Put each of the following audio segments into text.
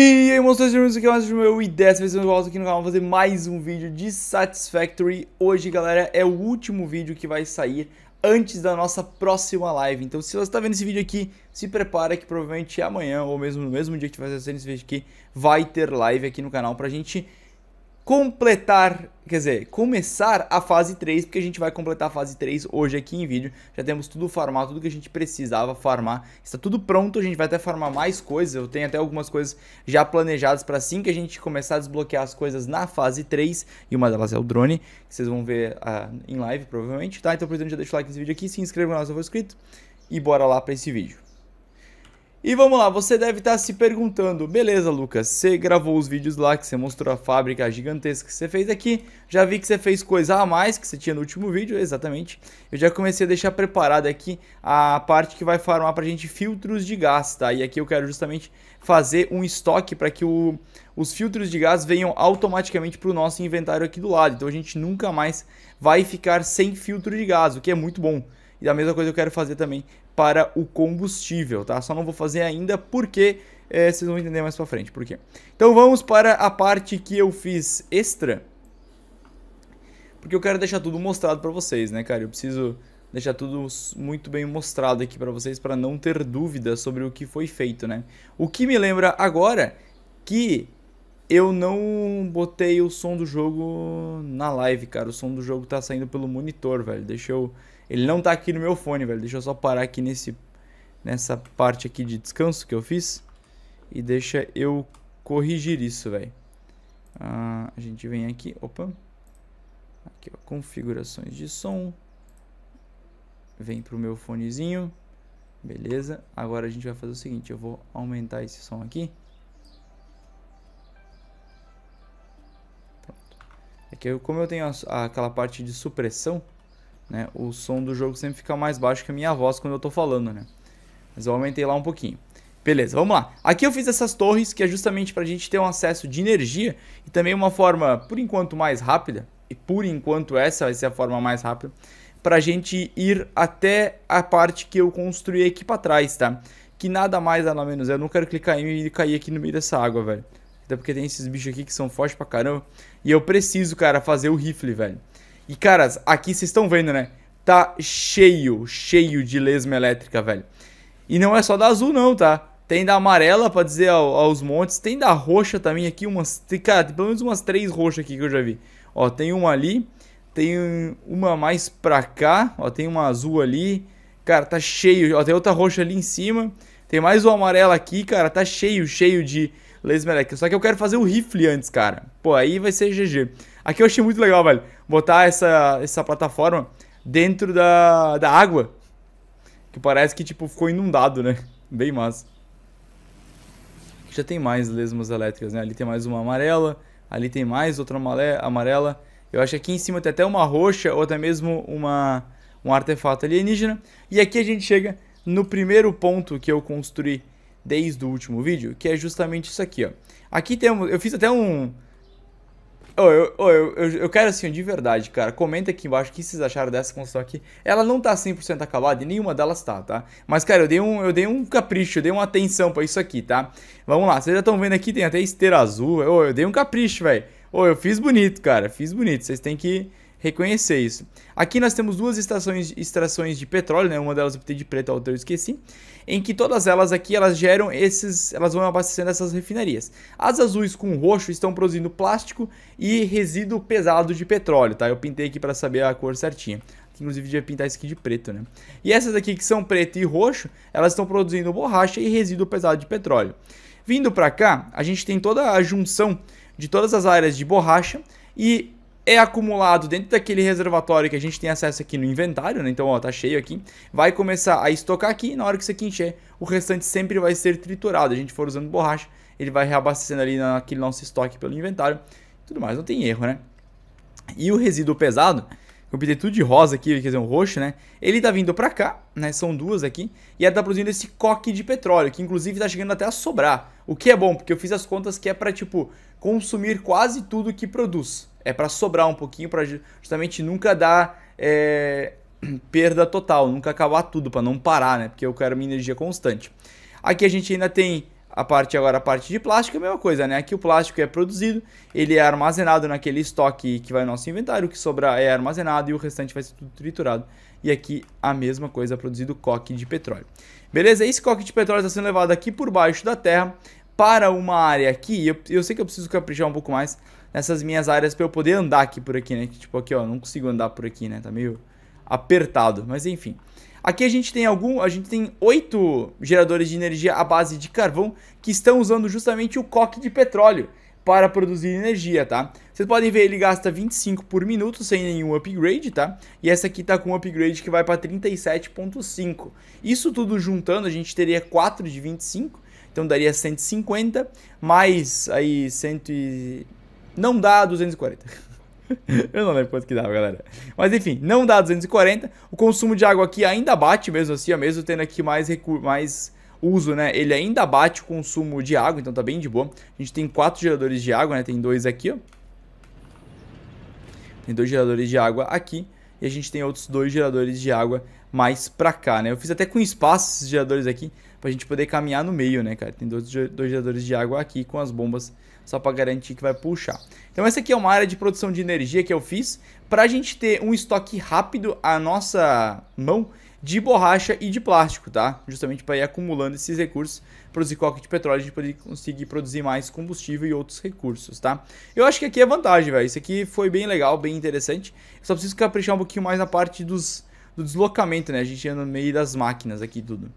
E aí, monstros de aqui é mais meu e dessa vez eu volto aqui no canal fazer mais um vídeo de Satisfactory. Hoje, galera, é o último vídeo que vai sair antes da nossa próxima live. Então, se você está vendo esse vídeo aqui, se prepara que provavelmente amanhã ou mesmo no mesmo dia que tiver assistindo esse vídeo aqui, vai ter live aqui no canal pra gente completar, quer dizer, começar a fase 3, porque a gente vai completar a fase 3 hoje aqui em vídeo. Já temos tudo farmado, tudo que a gente precisava farmar. Está tudo pronto, a gente vai até farmar mais coisas. Eu tenho até algumas coisas já planejadas para assim que a gente começar a desbloquear as coisas na fase 3. E uma delas é o drone, que vocês vão ver uh, em live provavelmente, tá? Então, por exemplo, já deixa o like nesse vídeo aqui, se inscreva no canal se não for inscrito. E bora lá para esse vídeo. E vamos lá, você deve estar tá se perguntando, beleza Lucas, você gravou os vídeos lá que você mostrou a fábrica gigantesca que você fez aqui, já vi que você fez coisa a mais que você tinha no último vídeo, exatamente, eu já comecei a deixar preparado aqui a parte que vai formar pra gente filtros de gás, tá? E aqui eu quero justamente fazer um estoque para que o, os filtros de gás venham automaticamente para o nosso inventário aqui do lado, então a gente nunca mais vai ficar sem filtro de gás, o que é muito bom. E da mesma coisa eu quero fazer também para o combustível, tá? Só não vou fazer ainda porque é, vocês vão entender mais pra frente por quê. Então vamos para a parte que eu fiz extra. Porque eu quero deixar tudo mostrado para vocês, né, cara? Eu preciso deixar tudo muito bem mostrado aqui para vocês para não ter dúvida sobre o que foi feito, né? O que me lembra agora que eu não botei o som do jogo na live, cara. O som do jogo tá saindo pelo monitor, velho. Deixa eu. Ele não tá aqui no meu fone, velho. Deixa eu só parar aqui nesse nessa parte aqui de descanso que eu fiz e deixa eu corrigir isso, velho. Ah, a gente vem aqui, opa. Aqui, ó, configurações de som. Vem pro meu fonezinho. Beleza? Agora a gente vai fazer o seguinte, eu vou aumentar esse som aqui. que eu, como eu tenho a, aquela parte de supressão, né, o som do jogo sempre fica mais baixo que a minha voz quando eu estou falando, né? Mas eu aumentei lá um pouquinho. Beleza, vamos lá. Aqui eu fiz essas torres, que é justamente para a gente ter um acesso de energia e também uma forma, por enquanto, mais rápida, e por enquanto essa vai ser a forma mais rápida, para a gente ir até a parte que eu construí aqui para trás, tá? Que nada mais, nada menos. Eu não quero clicar em e cair aqui no meio dessa água, velho. Até então, porque tem esses bichos aqui que são fortes pra caramba. E eu preciso, cara, fazer o rifle, velho. E, caras, aqui vocês estão vendo, né? Tá cheio, cheio de lesma elétrica, velho. E não é só da azul, não, tá? Tem da amarela, pra dizer ao, aos montes. Tem da roxa também aqui, umas... Tem, cara, tem pelo menos umas três roxas aqui que eu já vi. Ó, tem uma ali. Tem uma mais pra cá. Ó, tem uma azul ali. Cara, tá cheio. Ó, tem outra roxa ali em cima. Tem mais uma amarela aqui, cara. Tá cheio, cheio de Lazy Meleca. Só que eu quero fazer o rifle antes, cara. Pô, aí vai ser GG. Aqui eu achei muito legal, velho. Botar essa, essa plataforma dentro da, da água. Que parece que, tipo, ficou inundado, né? Bem massa. Aqui já tem mais lesmas elétricas, né? Ali tem mais uma amarela. Ali tem mais outra amarela. Eu acho que aqui em cima tem até uma roxa ou até mesmo uma, um artefato alienígena. E aqui a gente chega no primeiro ponto que eu construí desde o último vídeo, que é justamente isso aqui, ó. Aqui temos, eu fiz até um... Oh, eu, oh, eu, eu, eu, quero assim, de verdade, cara, comenta aqui embaixo o que vocês acharam dessa construção aqui. Ela não tá 100% acabada e nenhuma delas tá, tá? Mas, cara, eu dei um, eu dei um capricho, eu dei uma atenção pra isso aqui, tá? Vamos lá, vocês já estão vendo aqui, tem até esteira azul. Oh, eu dei um capricho, velho. Oh, eu fiz bonito, cara, fiz bonito. Vocês têm que reconhecer isso. Aqui nós temos duas estações, extrações de petróleo, né? Uma delas eu de preto, a outra eu esqueci. Em que todas elas aqui, elas geram esses... Elas vão abastecendo essas refinarias. As azuis com roxo estão produzindo plástico e resíduo pesado de petróleo, tá? Eu pintei aqui para saber a cor certinha. Inclusive devia pintar isso aqui de preto, né? E essas aqui que são preto e roxo, elas estão produzindo borracha e resíduo pesado de petróleo. Vindo para cá, a gente tem toda a junção de todas as áreas de borracha e é acumulado dentro daquele reservatório que a gente tem acesso aqui no inventário, né? Então, ó, tá cheio aqui. Vai começar a estocar aqui e na hora que isso aqui encher, o restante sempre vai ser triturado. A gente for usando borracha, ele vai reabastecendo ali naquele nosso estoque pelo inventário. Tudo mais, não tem erro, né? E o resíduo pesado, eu pintei tudo de rosa aqui, quer dizer, um roxo, né? Ele tá vindo pra cá, né? São duas aqui. E ela tá produzindo esse coque de petróleo, que inclusive tá chegando até a sobrar. O que é bom, porque eu fiz as contas que é pra, tipo, consumir quase tudo que produz é para sobrar um pouquinho, para justamente nunca dar é, perda total, nunca acabar tudo, para não parar, né? Porque eu quero minha energia constante. Aqui a gente ainda tem a parte agora a parte de plástico é a mesma coisa, né? Aqui o plástico é produzido, ele é armazenado naquele estoque que vai no nosso inventário, o que sobrar é armazenado e o restante vai ser tudo triturado. E aqui a mesma coisa, produzido coque de petróleo. Beleza? Esse coque de petróleo está sendo levado aqui por baixo da terra para uma área aqui. Eu, eu sei que eu preciso caprichar um pouco mais, nessas minhas áreas pra eu poder andar aqui por aqui, né? tipo aqui, ó, não consigo andar por aqui, né? Tá meio apertado, mas enfim. Aqui a gente tem algum, a gente tem oito geradores de energia à base de carvão que estão usando justamente o coque de petróleo para produzir energia, tá? Vocês podem ver, ele gasta 25 por minuto sem nenhum upgrade, tá? E essa aqui tá com um upgrade que vai para 37.5. Isso tudo juntando, a gente teria 4 de 25, então daria 150 mais aí 100 não dá 240. Eu não lembro quanto que dava, galera. Mas enfim, não dá 240. O consumo de água aqui ainda bate mesmo assim, mesmo tendo aqui mais mais uso, né? Ele ainda bate o consumo de água, então tá bem de boa. A gente tem quatro geradores de água, né? Tem dois aqui, ó. Tem dois geradores de água aqui e a gente tem outros dois geradores de água mais pra cá, né? Eu fiz até com espaço esses geradores aqui pra gente poder caminhar no meio, né, cara? Tem dois, dois geradores de água aqui com as bombas só para garantir que vai puxar. Então essa aqui é uma área de produção de energia que eu fiz para a gente ter um estoque rápido à nossa mão de borracha e de plástico, tá? Justamente para ir acumulando esses recursos, produzir coque de petróleo, a gente poder conseguir produzir mais combustível e outros recursos, tá? Eu acho que aqui é vantagem, velho. Isso aqui foi bem legal, bem interessante. só preciso caprichar um pouquinho mais na parte dos, do deslocamento, né? A gente anda no meio das máquinas aqui tudo.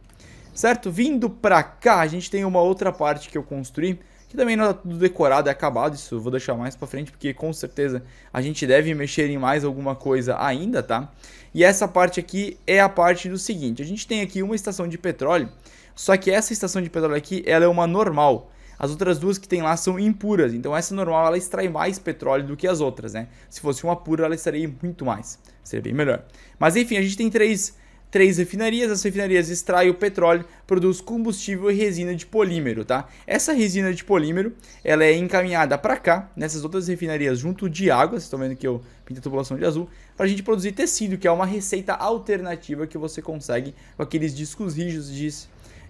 Certo? Vindo pra cá, a gente tem uma outra parte que eu construí que também não tá tudo decorado e é acabado, isso eu vou deixar mais para frente, porque com certeza a gente deve mexer em mais alguma coisa ainda, tá? E essa parte aqui é a parte do seguinte, a gente tem aqui uma estação de petróleo, só que essa estação de petróleo aqui, ela é uma normal, as outras duas que tem lá são impuras, então essa normal ela extrai mais petróleo do que as outras, né? Se fosse uma pura, ela extrairia muito mais, seria bem melhor. Mas enfim, a gente tem três três refinarias. As refinarias extraem o petróleo, produz combustível e resina de polímero, tá? Essa resina de polímero, ela é encaminhada para cá, nessas outras refinarias junto de água, vocês estão vendo que eu pintei a tubulação de azul, para a gente produzir tecido, que é uma receita alternativa que você consegue com aqueles discos rígidos de,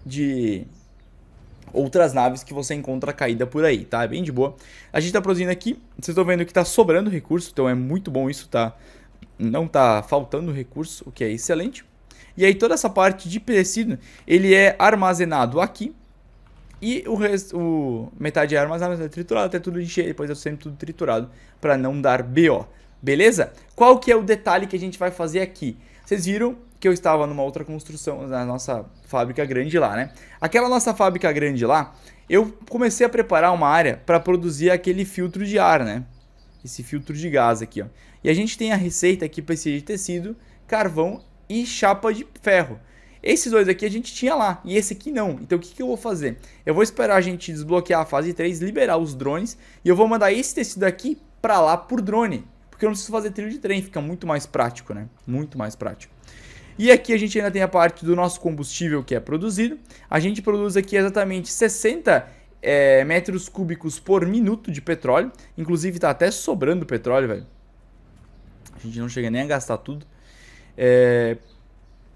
de outras naves que você encontra caída por aí, tá? É bem de boa. A gente tá produzindo aqui, vocês estão vendo que tá sobrando recurso, então é muito bom isso, tá? Não tá faltando recurso, o que é excelente. E aí toda essa parte de tecido, ele é armazenado aqui. E o resto, metade é armazenado, é triturado, até tudo encher, depois eu é sempre tudo triturado para não dar BO. Beleza? Qual que é o detalhe que a gente vai fazer aqui? Vocês viram que eu estava numa outra construção, na nossa fábrica grande lá, né? Aquela nossa fábrica grande lá, eu comecei a preparar uma área para produzir aquele filtro de ar, né? Esse filtro de gás aqui, ó. E a gente tem a receita aqui para esse tecido, carvão e chapa de ferro. Esses dois aqui a gente tinha lá, e esse aqui não. Então o que, que eu vou fazer? Eu vou esperar a gente desbloquear a fase 3, liberar os drones, e eu vou mandar esse tecido aqui pra lá por drone. Porque eu não preciso fazer trilho de trem, fica muito mais prático, né? Muito mais prático. E aqui a gente ainda tem a parte do nosso combustível que é produzido. A gente produz aqui exatamente 60 é, metros cúbicos por minuto de petróleo. Inclusive tá até sobrando petróleo, velho. A gente não chega nem a gastar tudo. É,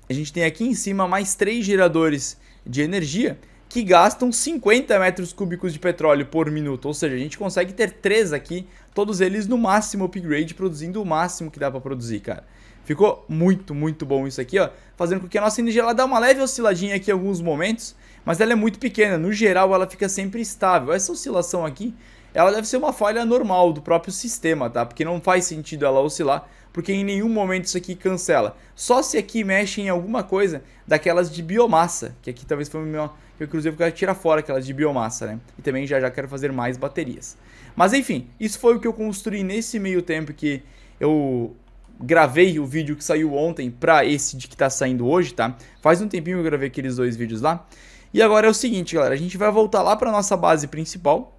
a gente tem aqui em cima mais três geradores de energia que gastam 50 metros cúbicos de petróleo por minuto. Ou seja, a gente consegue ter três aqui, todos eles no máximo upgrade, produzindo o máximo que dá para produzir, cara. Ficou muito, muito bom isso aqui, ó. Fazendo com que a nossa energia ela dá uma leve osciladinha aqui em alguns momentos, mas ela é muito pequena. No geral, ela fica sempre estável. Essa oscilação aqui ela deve ser uma falha normal do próprio sistema, tá? Porque não faz sentido ela oscilar, porque em nenhum momento isso aqui cancela. Só se aqui mexe em alguma coisa daquelas de biomassa, que aqui talvez foi meu que eu inclusive quero tirar fora aquelas de biomassa, né? E também já já quero fazer mais baterias. Mas enfim, isso foi o que eu construí nesse meio tempo que eu gravei o vídeo que saiu ontem para esse de que tá saindo hoje, tá? Faz um tempinho que eu gravei aqueles dois vídeos lá. E agora é o seguinte, galera, a gente vai voltar lá para nossa base principal,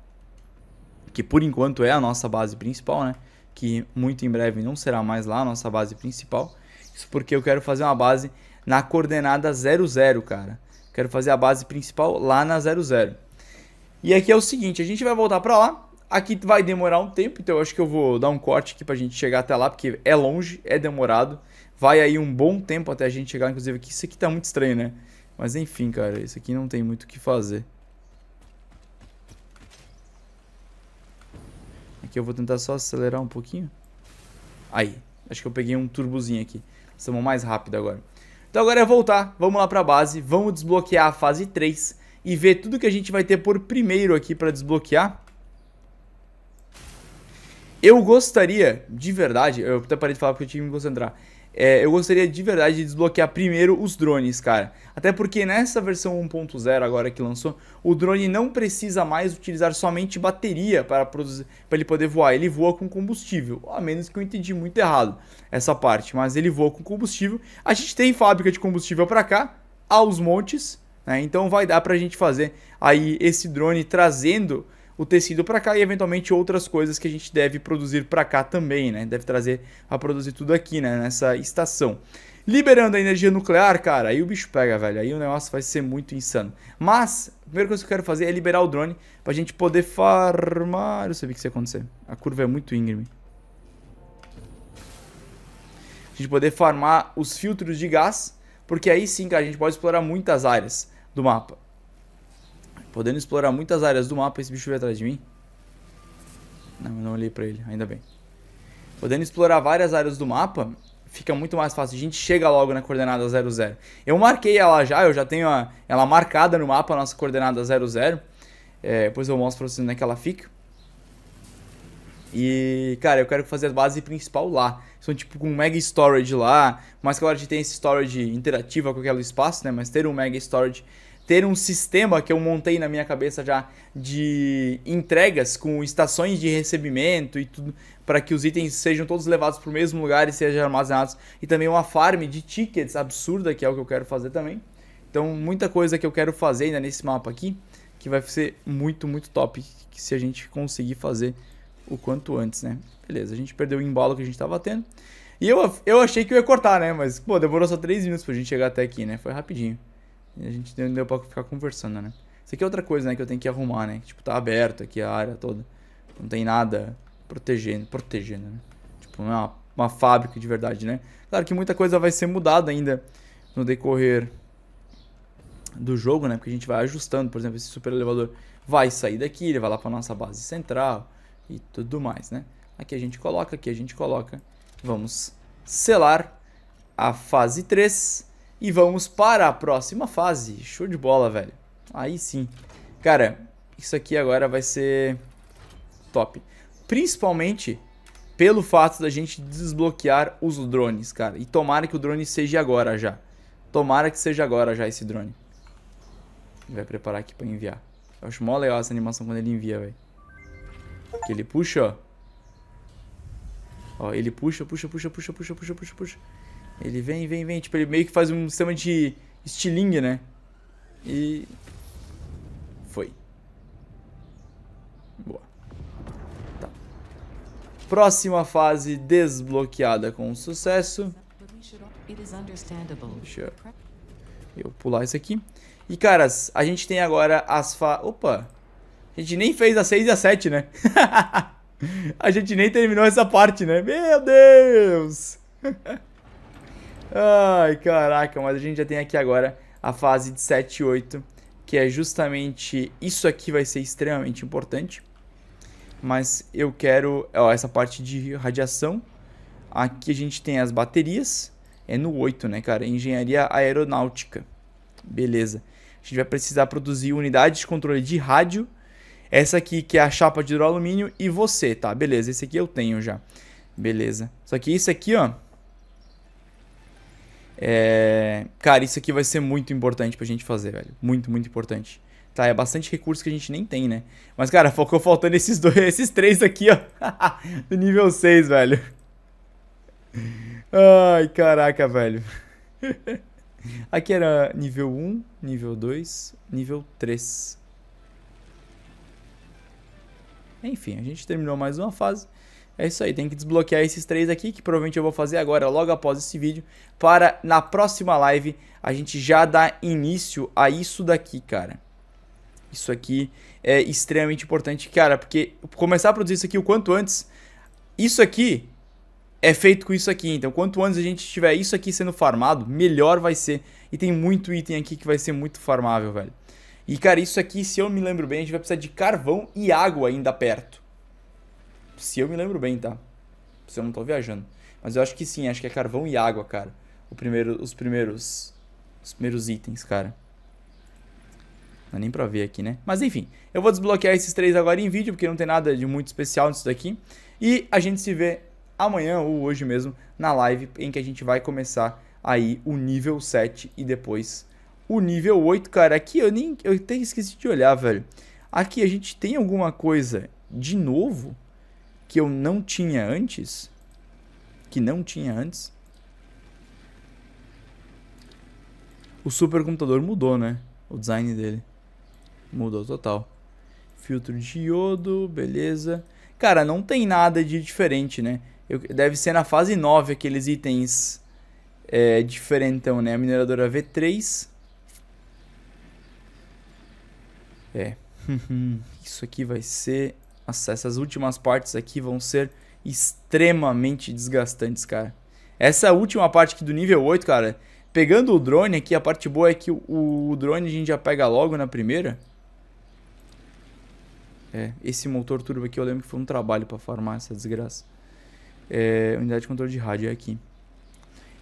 que por enquanto é a nossa base principal, né? Que muito em breve não será mais lá a nossa base principal. Isso porque eu quero fazer uma base na coordenada 00, cara. Quero fazer a base principal lá na 00. E aqui é o seguinte, a gente vai voltar para lá. Aqui vai demorar um tempo, então eu acho que eu vou dar um corte aqui pra gente chegar até lá, porque é longe, é demorado. Vai aí um bom tempo até a gente chegar, inclusive aqui. Isso aqui tá muito estranho, né? Mas enfim, cara, isso aqui não tem muito o que fazer. Aqui eu vou tentar só acelerar um pouquinho. Aí, acho que eu peguei um turbozinho aqui. Estamos mais rápido agora. Então agora é voltar, vamos lá para a base, vamos desbloquear a fase 3 e ver tudo que a gente vai ter por primeiro aqui para desbloquear. Eu gostaria, de verdade, eu até parei de falar porque eu tinha que me concentrar é, eu gostaria de verdade de desbloquear primeiro os drones, cara. Até porque nessa versão 1.0 agora que lançou, o drone não precisa mais utilizar somente bateria para, produzir, para ele poder voar. Ele voa com combustível, a menos que eu entendi muito errado essa parte. Mas ele voa com combustível. A gente tem fábrica de combustível para cá, aos montes, né? Então vai dar para a gente fazer aí esse drone trazendo o tecido para cá e eventualmente outras coisas que a gente deve produzir para cá também, né? Deve trazer a produzir tudo aqui, né? Nessa estação. Liberando a energia nuclear, cara, aí o bicho pega, velho. Aí o negócio vai ser muito insano. Mas, a primeira coisa que eu quero fazer é liberar o drone pra gente poder farmar. Eu sabia que isso ia acontecer. A curva é muito íngreme. A gente poder farmar os filtros de gás, porque aí sim, cara, a gente pode explorar muitas áreas do mapa. Podendo explorar muitas áreas do mapa. Esse bicho veio atrás de mim. Não, eu não olhei pra ele, ainda bem. Podendo explorar várias áreas do mapa, fica muito mais fácil. A gente chega logo na coordenada 00. Eu marquei ela já, eu já tenho a, ela marcada no mapa, a nossa coordenada 00. É, depois eu mostro pra vocês onde é que ela fica. E, cara, eu quero fazer a base principal lá. São tipo com um mega storage lá. Mas claro, a gente tem esse storage interativo com aquele espaço, né? Mas ter um mega storage ter um sistema que eu montei na minha cabeça já de entregas com estações de recebimento e tudo para que os itens sejam todos levados para o mesmo lugar e sejam armazenados e também uma farm de tickets absurda que é o que eu quero fazer também. Então muita coisa que eu quero fazer ainda nesse mapa aqui que vai ser muito muito top se a gente conseguir fazer o quanto antes, né? Beleza, a gente perdeu o embalo que a gente estava tendo. E eu, eu achei que eu ia cortar, né? Mas, pô, demorou só 3 minutos pra gente chegar até aqui, né? Foi rapidinho. E a gente não deu pra ficar conversando, né? Isso aqui é outra coisa, né? Que eu tenho que arrumar, né? Tipo, tá aberto aqui a área toda. Não tem nada protegendo, protegendo, né? Tipo, não é uma, uma fábrica de verdade, né? Claro que muita coisa vai ser mudada ainda no decorrer do jogo, né? Porque a gente vai ajustando, por exemplo, esse super elevador vai sair daqui, ele vai lá para nossa base central e tudo mais, né? Aqui a gente coloca, aqui a gente coloca. Vamos selar a fase 3 e vamos para a próxima fase. Show de bola, velho. Aí sim. Cara, isso aqui agora vai ser top. Principalmente pelo fato da gente desbloquear os drones, cara. E tomara que o drone seja agora já. Tomara que seja agora já esse drone. Ele vai preparar aqui pra enviar. Eu acho mó legal essa animação quando ele envia, velho. Que ele puxa, ó. Ó, ele puxa, puxa, puxa, puxa, puxa, puxa, puxa, puxa. Ele vem, vem, vem. Tipo, ele meio que faz um sistema de estilingue, né? E... Foi. Boa. Tá. Próxima fase desbloqueada com sucesso. Deixa eu, pular isso aqui. E, caras, a gente tem agora as fa... Opa! A gente nem fez a 6 e a 7, né? a gente nem terminou essa parte, né? Meu Deus! Ai, caraca, mas a gente já tem aqui agora a fase de 7 e 8, que é justamente isso aqui vai ser extremamente importante. Mas eu quero, ó, essa parte de radiação. Aqui a gente tem as baterias, é no 8, né, cara? Engenharia aeronáutica. Beleza. A gente vai precisar produzir unidades de controle de rádio. Essa aqui que é a chapa de hidroalumínio e você, tá? Beleza, esse aqui eu tenho já. Beleza. Só que isso aqui, ó, é... Cara, isso aqui vai ser muito importante pra gente fazer, velho. Muito, muito importante. Tá, é bastante recurso que a gente nem tem, né? Mas, cara, ficou faltando esses dois, esses três aqui, ó. Do nível 6, velho. Ai, caraca, velho. Aqui era nível 1, nível 2, nível 3. Enfim, a gente terminou mais uma fase. É isso aí, tem que desbloquear esses três aqui, que provavelmente eu vou fazer agora, logo após esse vídeo, para na próxima live a gente já dar início a isso daqui, cara. Isso aqui é extremamente importante, cara, porque começar a produzir isso aqui o quanto antes, isso aqui é feito com isso aqui. Então, quanto antes a gente tiver isso aqui sendo farmado, melhor vai ser. E tem muito item aqui que vai ser muito farmável, velho. E, cara, isso aqui, se eu me lembro bem, a gente vai precisar de carvão e água ainda perto. Se eu me lembro bem, tá? Se eu não tô viajando. Mas eu acho que sim, acho que é carvão e água, cara. O primeiro, os primeiros. Os primeiros itens, cara. Não é nem pra ver aqui, né? Mas enfim, eu vou desbloquear esses três agora em vídeo, porque não tem nada de muito especial nisso daqui. E a gente se vê amanhã ou hoje mesmo na live em que a gente vai começar aí o nível 7 e depois o nível 8, cara. Aqui eu nem eu até esqueci de olhar, velho. Aqui a gente tem alguma coisa de novo? que eu não tinha antes, que não tinha antes. O supercomputador mudou, né? O design dele mudou total. Filtro de iodo, beleza. Cara, não tem nada de diferente, né? Eu, deve ser na fase 9 aqueles itens é, diferentão, né? A mineradora V3. É. Isso aqui vai ser nossa, essas últimas partes aqui vão ser extremamente desgastantes, cara. Essa última parte aqui do nível 8, cara, pegando o drone aqui, a parte boa é que o, o drone a gente já pega logo na primeira. É, esse motor turbo aqui eu lembro que foi um trabalho para farmar essa desgraça. É, unidade de controle de rádio é aqui.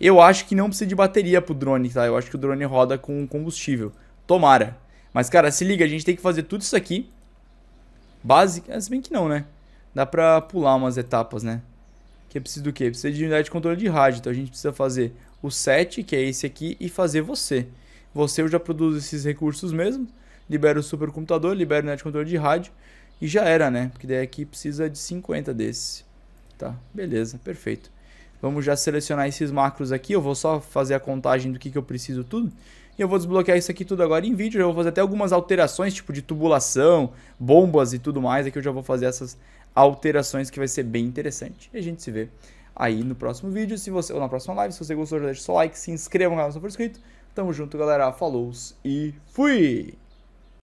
Eu acho que não precisa de bateria pro drone, tá? Eu acho que o drone roda com combustível. Tomara. Mas, cara, se liga, a gente tem que fazer tudo isso aqui básica. Se bem que não, né? Dá pra pular umas etapas, né? Que é precisa do quê? Precisa de unidade de controle de rádio. Então a gente precisa fazer o set, que é esse aqui, e fazer você. Você eu já produzo esses recursos mesmo. Libera o supercomputador, libera a unidade de controle de rádio. E já era, né? Porque daí aqui precisa de 50 desses. Tá, beleza, perfeito. Vamos já selecionar esses macros aqui. Eu vou só fazer a contagem do que, que eu preciso tudo. E eu vou desbloquear isso aqui tudo agora em vídeo. Eu vou fazer até algumas alterações, tipo de tubulação, bombas e tudo mais. Aqui eu já vou fazer essas alterações que vai ser bem interessante. E a gente se vê aí no próximo vídeo, se você, ou na próxima live. Se você gostou, já deixa o seu like, se inscreva no canal se não for inscrito. Tamo junto, galera. Falou e fui!